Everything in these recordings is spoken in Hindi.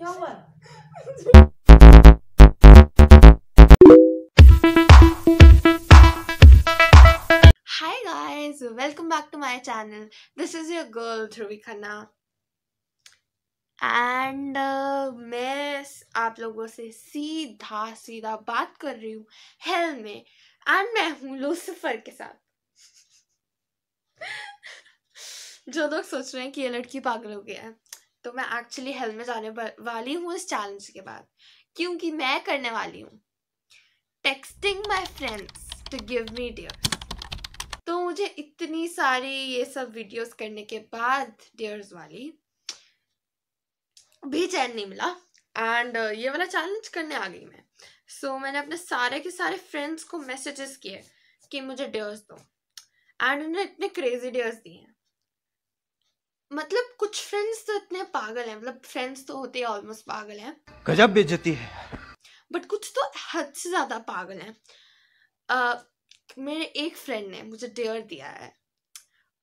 Hi guys, welcome back to my channel. This is your girl Dhruvi Khanna. And uh, मैं आप लोगों से सीधा सीधा बात कर रही हूँ हेल में एंड मैं हूँ लूसीफर के साथ जो लोग सोच रहे हैं कि ये लड़की पागल हो गया है तो मैं एक्चुअली हेल में जाने वाली हूँ इस चैलेंज के बाद क्योंकि मैं करने वाली हूँ texting my friends to give me dare तो मुझे इतनी सारी ये सब वीडियोस करने के बाद डियर्स वाली भी चैन नहीं मिला एंड uh, ये वाला चैलेंज करने आ गई मैं सो so, मैंने अपने सारे के सारे फ्रेंड्स को मैसेजेस किए कि मुझे डियर्स दो एंड उन्होंने इतने क्रेजी डियर्स दिए मतलब कुछ फ्रेंड्स तो इतने पागल हैं मतलब फ्रेंड्स तो होते ही ऑलमोस्ट पागल हैं गजब बेइज्जती है बट कुछ तो हद से ज़्यादा पागल हैं uh, मेरे एक फ्रेंड ने मुझे डेयर दिया है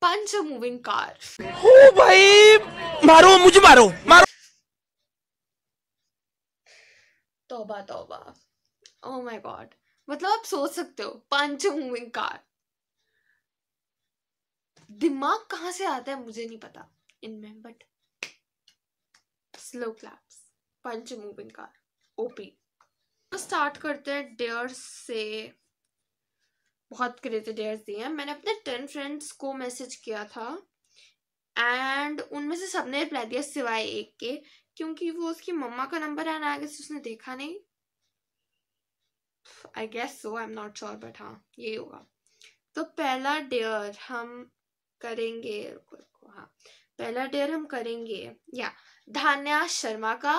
पंच अ मूविंग कार ओ भाई मारो मुझे मारो मारो तौबा तौबा ओ माय गॉड मतलब आप सोच सकते हो पंच अ मूविंग कार दिमाग कहाँ से आता है मुझे नहीं पता इनमें but slow claps punch moving car OP तो स्टार्ट करते हैं डेयर्स से बहुत क्रेजी डेयर्स दिए हैं मैंने अपने टेन फ्रेंड्स को मैसेज किया था एंड उनमें से सबने रिप्लाई दिया सिवाय एक के क्योंकि वो उसकी मम्मा का नंबर है ना आगे से उसने देखा नहीं I guess so I am not sure but हाँ ये होगा तो पहला डेयर हम करेंगे रुको रुको हाँ पहला डेयर हम करेंगे या धान्या शर्मा का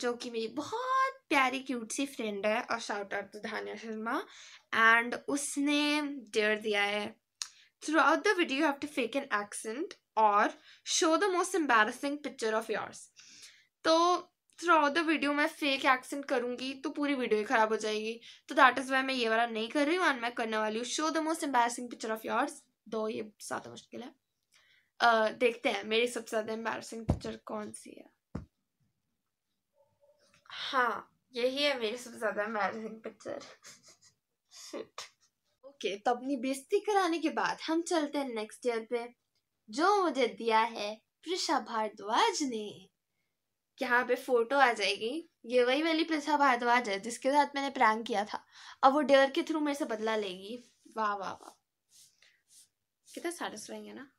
जो कि मेरी बहुत प्यारी क्यूट सी फ्रेंड है और shout out to Dhanya Sharma and उसने डेयर दिया है throughout the video have to fake an accent और show the most embarrassing picture of yours तो थ्रू आउट द वीडियो मैं फेक एक्सेंट करूंगी तो पूरी वीडियो ही खराब हो जाएगी तो दैट इज़ वाई मैं ये वाला नहीं कर रही हूँ एंड मैं करने वाली हूँ show the most embarrassing picture of yours दो ये ज़्यादा मुश्किल है देखते हैं मेरी सबसे ज़्यादा एम्बेसिंग पिक्चर कौन सी है हाँ यही है मेरी सबसे ज़्यादा एम्बेसिंग पिक्चर ओके तो अपनी बेस्ती कराने के बाद हम चलते हैं नेक्स्ट ईयर पे जो मुझे दिया है प्रिशा भारद्वाज ने यहाँ पे फोटो आ जाएगी ये वही वाली प्रिशा भारद्वाज है जिसके साथ मैंने प्रैंक किया था अब वो डेयर के थ्रू मेरे से बदला लेगी वाह वाह वाह कितना सैटिस्फाइंग है ना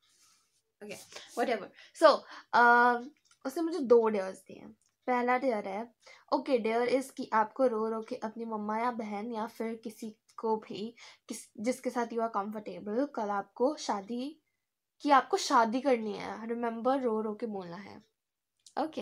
ओके वट एवर सो उसने मुझे दो डेयर्स दिए पहला डेयर है ओके डेयर इज़ कि आपको रो रो के अपनी मम्मा या बहन या फिर किसी को भी किस जिसके साथ यू आर कंफर्टेबल कल आपको शादी कि आपको शादी करनी है रिमेंबर रो रो के बोलना है ओके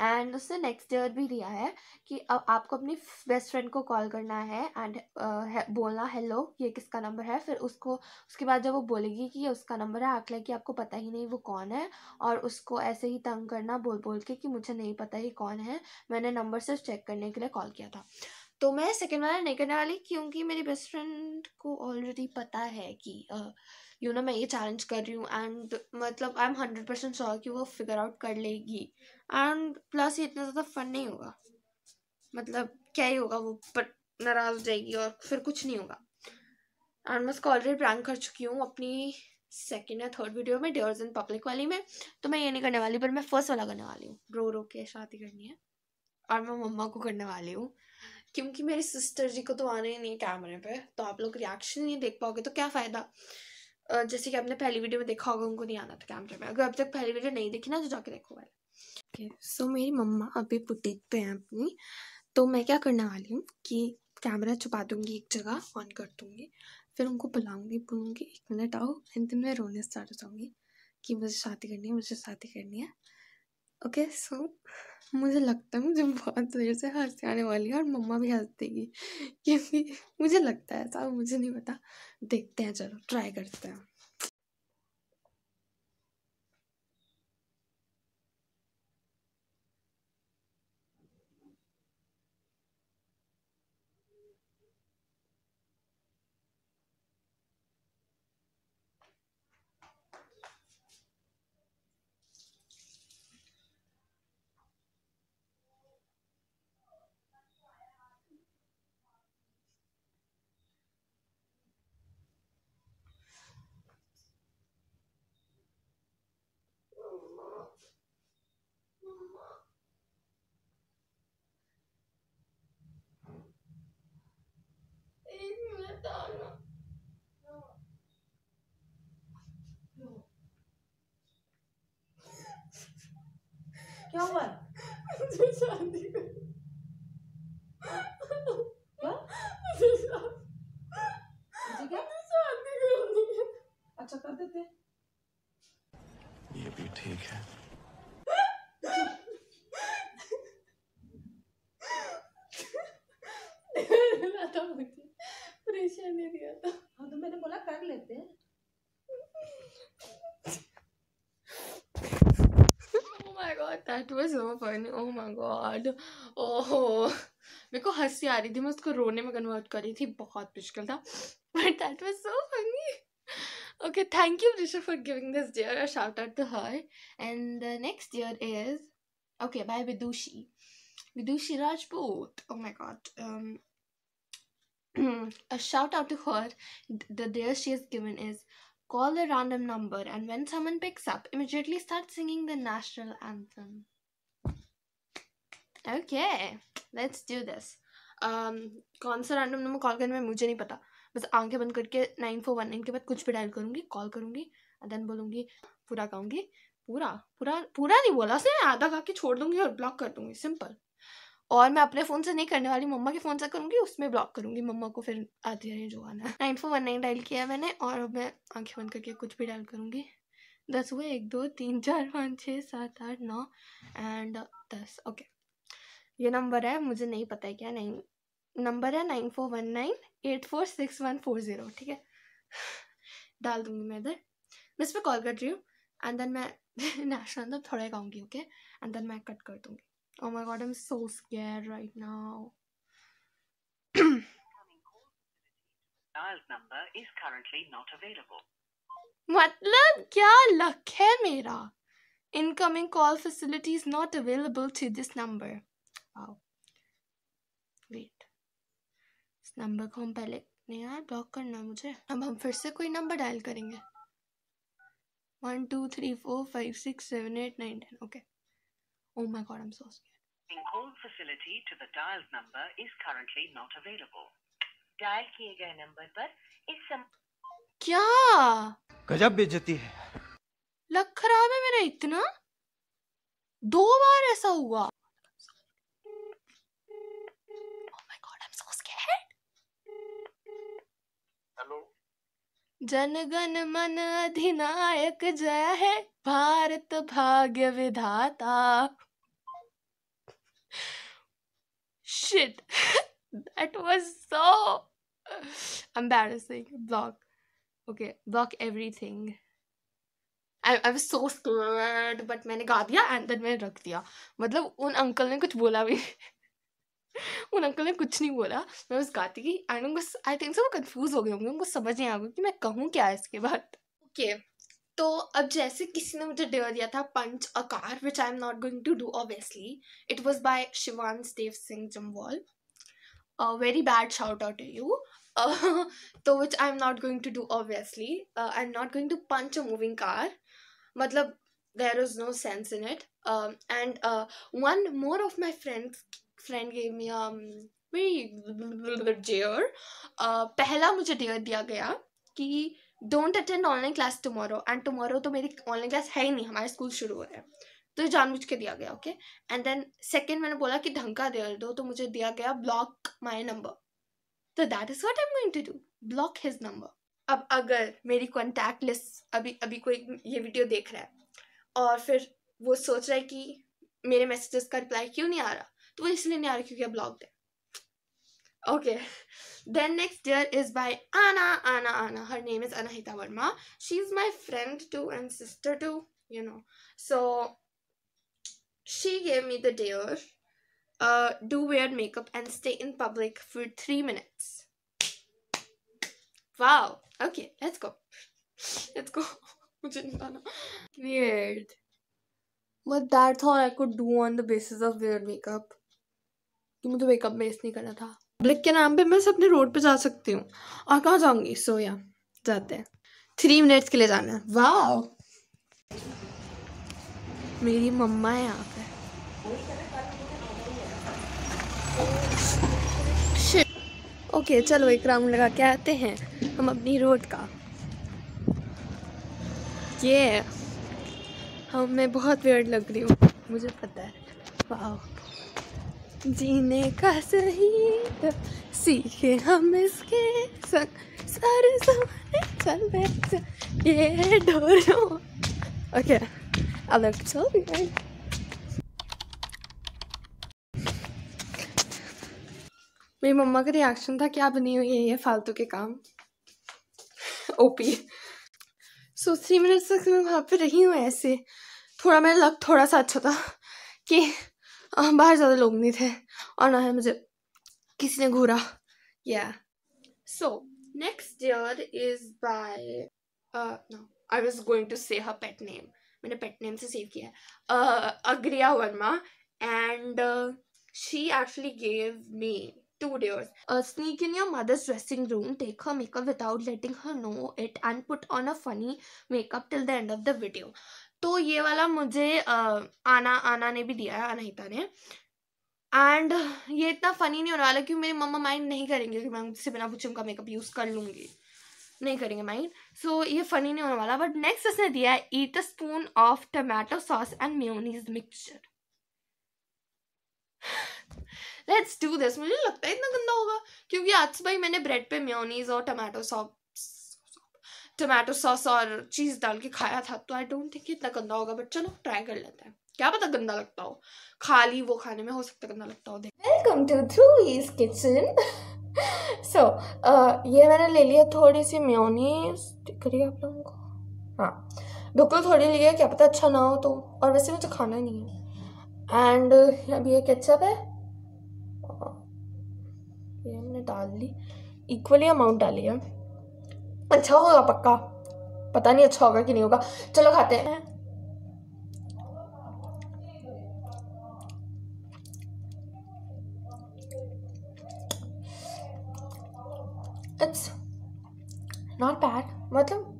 एंड उसने नेक्स्ट डेयर भी दिया है कि अब आपको अपनी बेस्ट फ्रेंड को कॉल करना है एंड uh, बोलना हेलो ये किसका नंबर है फिर उसको उसके बाद जब वो बोलेगी कि ये उसका नंबर है आखिर कि आपको पता ही नहीं वो कौन है और उसको ऐसे ही तंग करना बोल बोल के कि मुझे नहीं पता ही कौन है मैंने नंबर सिर्फ चेक करने के लिए कॉल किया था तो मैं सेकेंड वाला नहीं करने वाली क्योंकि मेरी बेस्ट फ्रेंड को ऑलरेडी पता है कि uh, यू नो मैं ये चैलेंज कर रही हूँ एंड मतलब I am hundred percent sure कि वो फिगर आउट कर लेगी एंड प्लस ये इतना ज़्यादा फन नहीं होगा मतलब क्या ही होगा वो पर नाराज़ हो जाएगी और फिर कुछ नहीं होगा एंड मैं उसको ऑलरेडी प्रैंक कर चुकी हूँ अपनी सेकेंड या थर्ड वीडियो में डेयर्स इन पब्लिक वाली में तो मैं ये नहीं करने वाली पर मैं फर्स्ट वाला करने वाली हूँ रो रो के शादी करनी है और मैं मम्मा को करने वाली हूँ क्योंकि मेरी सिस्टर जी को तो आने ही नहीं है कैमरे पे तो आप लोग रिएक्शन नहीं देख पाओगे तो क्या फ़ायदा जैसे कि आपने पहली वीडियो में देखा होगा उनको नहीं आना था कैमरे में अगर अब तक पहली वीडियो नहीं देखी ना तो जाके देखो वाला ओके सो मेरी मम्मा अभी बुटीक पे हैं अपनी तो मैं क्या करने वाली हूँ कि कैमरा छुपा दूँगी एक जगह ऑन कर दूँगी फिर उनको बुलाऊँगी बोलूँगी एक मिनट आओ एंड दिन मैं रोने स्टार्ट हो जाऊँगी कि मुझे शादी करनी है मुझे शादी करनी है ओके सो मुझे लगता है मुझे बहुत देर से हंसी आने वाली है और मम्मा भी हंस देगी क्योंकि मुझे लगता है ऐसा मुझे नहीं पता देखते हैं चलो ट्राई करते हैं था मुझे प्रेशर नहीं दिया था हाँ तो मैंने बोला कर लेते हैं oh my god that was so funny oh my god oh मेरे को हंसी आ रही थी मैं उसको रोने में कन्वर्ट कर रही थी बहुत मुश्किल था but that was so funny okay thank you Risha for giving this dear a shout out to her and the next dear is okay by Vidushi Vidushi Rajput oh my god um a shout out to her, the dare she has given is call a random number and when someone picks up, immediately start singing the national anthem. Okay, let's do this. Um, कौन सा रैंडम नंबर कॉल करना है मुझे नहीं पता बस आंखें बंद करके नाइन फोर वन नाइन के बाद कुछ भी डायल करूँगी कॉल करूँगी एंड देन बोलूँगी पूरा गाऊँगी पूरा पूरा पूरा नहीं बोला उसने आधा गा के छोड़ दूँगी और ब्लॉक कर दूँगी सिंपल और मैं अपने फ़ोन से नहीं करने वाली मम्मा के फ़ोन से करूँगी उसमें ब्लॉक करूंगी मम्मा को फिर आती है जो आना nine four one nine dial किया मैंने और अब मैं आँखें बंद करके कुछ भी डायल करूँगी दस हुए एक दो तीन चार पाँच छः सात आठ नौ एंड दस ओके ये नंबर है मुझे नहीं पता है क्या नहीं नंबर है nine four one nine eight four six one four zero ठीक है डाल दूँगी मैं इधर मैं इस पर कॉल कर रही हूँ एंड देन मैं नेशनल थोड़ा गाऊँगी ओके एंड देन मैं कट कर दूँगी Oh my god, I'm so scared right now. number is currently not available. मतलब क्या लक है मेरा incoming call facility is not available to this number wait इस नंबर को हम पहले नहीं यार ब्लॉक करना मुझे अब हम फिर से कोई नंबर डायल करेंगे one two three four five six seven eight nine ten okay Oh my god, I'm so scared. In call facility to the dialed number is currently not available. Dial किए गए नंबर पर इस सम... क्या गजब बेइज्जती है लग खराब है मेरा इतना दो बार ऐसा हुआ जनगण मन अधिनायक जय है भारत भाग्य विधाता shit. that was so embarrassing. Block. Okay, block everything. I I was so scared but मैंने गा दिया एंड देन मैंने रख दिया मतलब उन अंकल ने कुछ बोला भी उन अंकल ने कुछ नहीं बोला मैं बस गाती गई एंड उनको आई थिंक सो वो कन्फ्यूज़ हो गए होंगे उनको समझ नहीं आ गई कि मैं कहूँ क्या इसके बाद ओके okay. तो अब जैसे किसी ने मुझे डेयर दिया था punch a car which I am not going to do obviously it was by Shivansh Dev Singh Jamwal very bad shout out you तो which I am not going to do obviously I am not going to punch a moving car मतलब there is no sense in it and one more of my friend friend gave me very dare पहला मुझे डेयर दिया गया कि don't attend online class tomorrow and tomorrow तो मेरी ऑनलाइन क्लास है ही नहीं हमारे स्कूल शुरू हो रहा है तो ये जानबूझ के दिया गया ओके एंड देन सेकेंड मैंने बोला कि धंका दे दो तो मुझे दिया गया ब्लॉक माई नंबर तो that is what I am going to do block his number अब अगर मेरी कॉन्टैक्ट लिस्ट अभी अभी कोई ये वीडियो देख रहा है और फिर वो सोच रहा है कि मेरे मैसेजेस का रिप्लाई क्यों नहीं आ रहा तो वो इसलिए नहीं आ रहा क्योंकि अब ब्लॉक दे Okay. Then next year is by Anna, Anna, Anna. Her name is Anahita Verma. She's my friend too and sister too, you know. So she gave me the dare uh, do weird makeup and stay in public for three minutes. Wow. Okay, let's go. Let's go. weird. But that's all I could do on the basis of weird makeup. I मुझे मेकअप बेस नहीं करना था पब्लिक के नाम पे मैं अपने रोड पे जा सकती हूँ और कहाँ जाऊंगी सो या जाते हैं थ्री मिनट्स के लिए जाना है वाह मेरी मम्मा है यहाँ पे ओके चलो एक राउंड लगा के आते हैं हम अपनी रोड का ये हम हाँ, मैं बहुत वेयर लग रही हूँ मुझे पता है वाह जीने का सही तो सीखे हम इसके संग सारे सामने चल बैठ ये डोर ओके अलग चल टू मेरी मम्मा का रिएक्शन था क्या बनी हुई है ये फालतू के काम ओपी सो थ्री मिनट्स तक मैं वहाँ पे रही हूँ ऐसे थोड़ा मेरा लक थोड़ा सा अच्छा था कि हाँ, बाहर ज़्यादा लोग नहीं थे और ना ही मुझे किसी ने घूरा या so next year is by I was going to say her pet name मैंने पेट नेम से सेव किया uh, Agriya Verma and she actually gave me two dares sneak in your mother's dressing room take her makeup without letting her know it and put on a funny makeup till the end of the video तो ये वाला मुझे आना आना ने भी दिया है अनाहिता ने एंड ये इतना फ़नी नहीं होने वाला क्योंकि मेरी मम्मा माइंड नहीं करेंगे कि मैं उनसे बिना पूछे उनका मेकअप यूज़ कर लूँगी नहीं करेंगे माइंड सो so, ये फ़नी नहीं होने वाला बट नेक्स्ट उसने दिया है eat a spoon of tomato sauce and mayonnaise mixture let's do this मुझे लगता है इतना गंदा होगा क्योंकि आज सुबह ही मैंने ब्रेड पे म्योनीज और टमाटो सॉस टमाटो सॉस और चीज़ डाल के खाया था तो आई डोंट थिंक इतना गंदा होगा बट चलो ट्राई कर लेते हैं क्या पता गंदा लगता हो खाली वो खाने में हो सकता गंदा लगता हो welcome to through kitchen so ये मैंने ले लिया थोड़ी सी म्योनीस करिए आप लोगों को हाँ बिल्कुल थोड़ी लिया क्या पता अच्छा ना हो तो और वैसे मुझे खाना ही नहीं है एंड uh, अब ये केचप है ये हमने डाल ली इक्वली अमाउंट डाली है अच्छा होगा पक्का पता नहीं अच्छा होगा कि नहीं होगा चलो खाते हैं इट्स नॉट बैड मतलब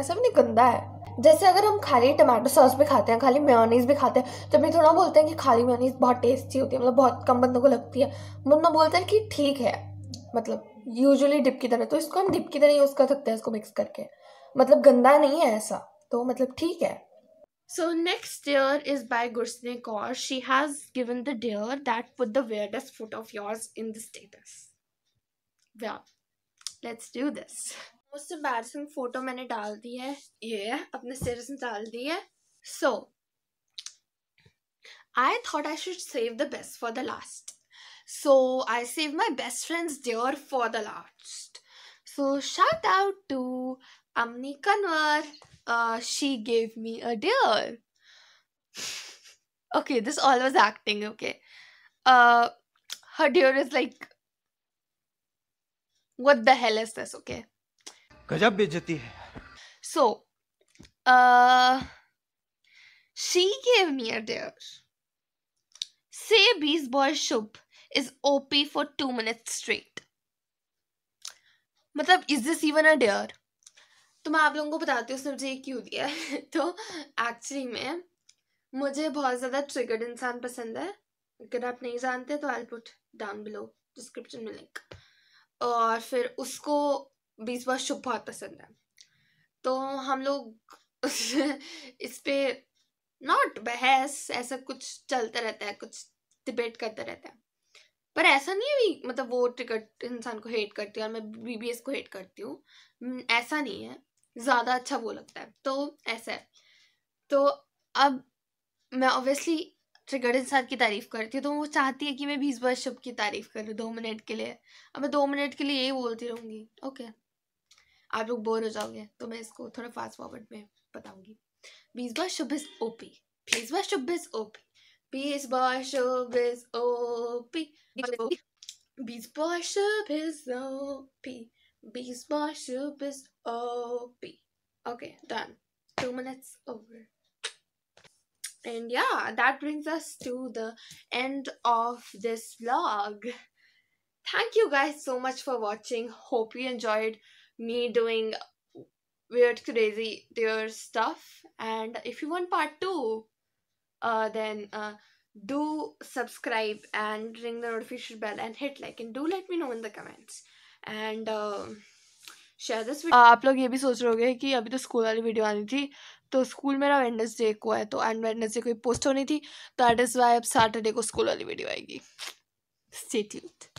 ऐसा भी नहीं गंदा है जैसे अगर हम खाली टमाटो सॉस भी खाते हैं खाली मेयोनीज भी खाते हैं तो भी थोड़ा बोलते हैं कि खाली मेयोनीज बहुत टेस्टी होती है मतलब बहुत कम बंदों को लगती है मुन्ना बोलते हैं कि ठीक है मतलब यूजली डिप की तरह तो इसको हम डिप की तरह यूज़ कर सकते हैं इसको मिक्स करके मतलब गंदा नहीं है ऐसा तो मतलब ठीक है so next dare is by Gursane Kaur she has given the dare that put the weirdest foot of yours in the status let's do this most embarrassing photo मैंने डाल दी है ये अपने सिर से डाल दी है so I thought I should save the best for the last So I saved my best friend's dear for the last. So shout out to Amni Kanwar. Uh, she gave me a deer. okay, this all was acting, okay. Uh, her deer is like, what the hell is this, okay? गजब बेइज्जती है so uh she gave me a dare say bees boy is OP for two minutes straight. मतलब is this even a dare तो मैं आप लोगों को बताती हूँ मुझे ये क्यों दिया है तो एक्चुअली में मुझे बहुत ज़्यादा ट्रिगर्ड इंसान पसंद है अगर आप नहीं जानते तो I put down below description में लिंक और फिर उसको बीस बार शुभ बहुत पसंद है तो हम लोग इस पर नॉट बहस ऐसा कुछ चलता रहता है कुछ डिबेट करता रहता है पर ऐसा नहीं है भी मतलब वो टिकट इंसान को हेट करती है और मैं बीबीएस को हेट करती हूँ हम्म, ऐसा नहीं है ज़्यादा अच्छा वो लगता है तो ऐसा है तो अब मैं ऑब्वियसली ट्रिगर इंसान की तारीफ़ करती हूँ तो वो चाहती है कि मैं बीस बार शब की तारीफ़ करूँ दो मिनट के लिए अब मैं दो मिनट के लिए यही बोलती रहूँगी ओके आप लोग बोर हो जाओगे तो मैं इसको थोड़ा फास्ट फॉरवर्ड में बताऊँगी बीस बार शुभ इज़ ओपी बीस बार Shubh is OP Beach boy showbiz OP. Beach boy showbiz OP. Beach boy showbiz OP. Okay, done. Two minutes over. And yeah, that brings us to the end of this vlog. Thank you guys so much for watching. Hope you enjoyed me doing weird, crazy, dear stuff. And if you want part two, uh, then uh, do subscribe and ring the notification bell and hit like and do let me know in the comments and uh, share this video. आप लोग ये भी सोच रहे होगे कि अभी तो स्कूल वाली वीडियो आनी थी तो स्कूल मेरा वेडनेसडे को है तो एंड वेडनेसडे कोई पोस्ट होनी थी तो दैट इज़ वाई अब सैटरडे को स्कूल वाली वीडियो आएगी स्टे